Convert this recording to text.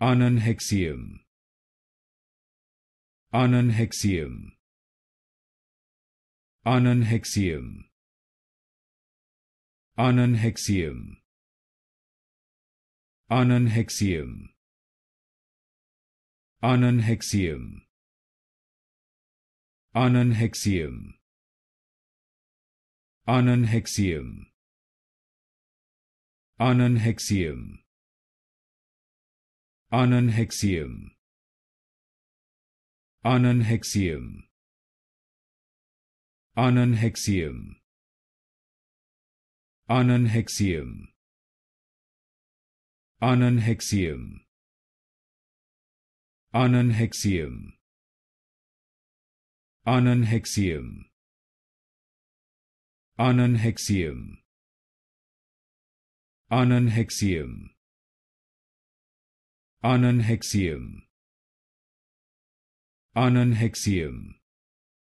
Ananhexium. Ananhexium. Ananhexium. Ananhexium. Ananhexium. Ananhexium. Ananhexium. Ananhexium. Ananhexium hexium. Anon hexium. Anon hexium. Anon hexium. Anon hexium. Anon Ananhexium.